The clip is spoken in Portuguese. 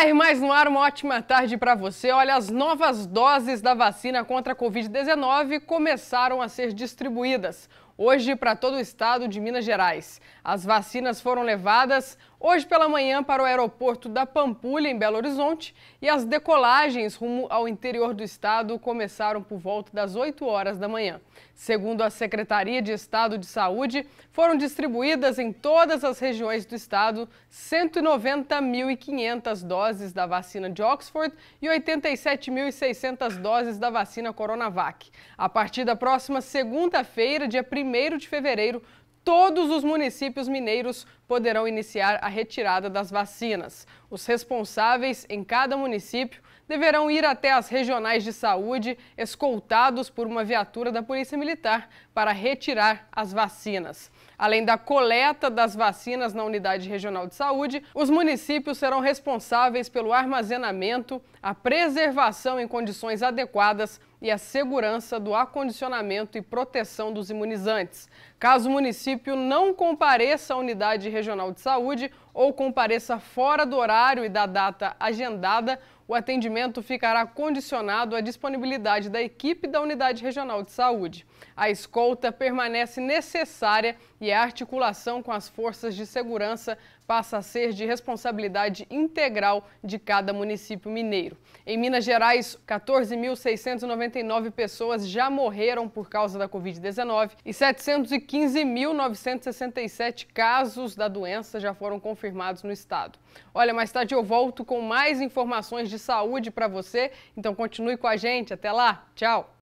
Ai, mais no ar, uma ótima tarde para você. Olha, as novas doses da vacina contra a Covid-19 começaram a ser distribuídas hoje para todo o estado de Minas Gerais. As vacinas foram levadas hoje pela manhã para o aeroporto da Pampulha, em Belo Horizonte, e as decolagens rumo ao interior do estado começaram por volta das 8 horas da manhã. Segundo a Secretaria de Estado de Saúde, foram distribuídas em todas as regiões do estado 190.500 doses da vacina de Oxford e 87.600 doses da vacina Coronavac. A partir da próxima segunda-feira, dia 1 de fevereiro, todos os municípios mineiros poderão iniciar a retirada das vacinas. Os responsáveis em cada município deverão ir até as regionais de saúde, escoltados por uma viatura da Polícia Militar, para retirar as vacinas. Além da coleta das vacinas na Unidade Regional de Saúde, os municípios serão responsáveis pelo armazenamento, a preservação em condições adequadas e a segurança do acondicionamento e proteção dos imunizantes. Caso o município não compareça à unidade regional de saúde ou compareça fora do horário e da data agendada, o atendimento ficará condicionado à disponibilidade da equipe da Unidade Regional de Saúde. A escolta permanece necessária e a articulação com as forças de segurança passa a ser de responsabilidade integral de cada município mineiro. Em Minas Gerais, 14.699 pessoas já morreram por causa da Covid-19 e 715.967 casos da doença já foram confirmados no estado. Olha, mais tarde eu volto com mais informações de de saúde para você. Então continue com a gente. Até lá. Tchau.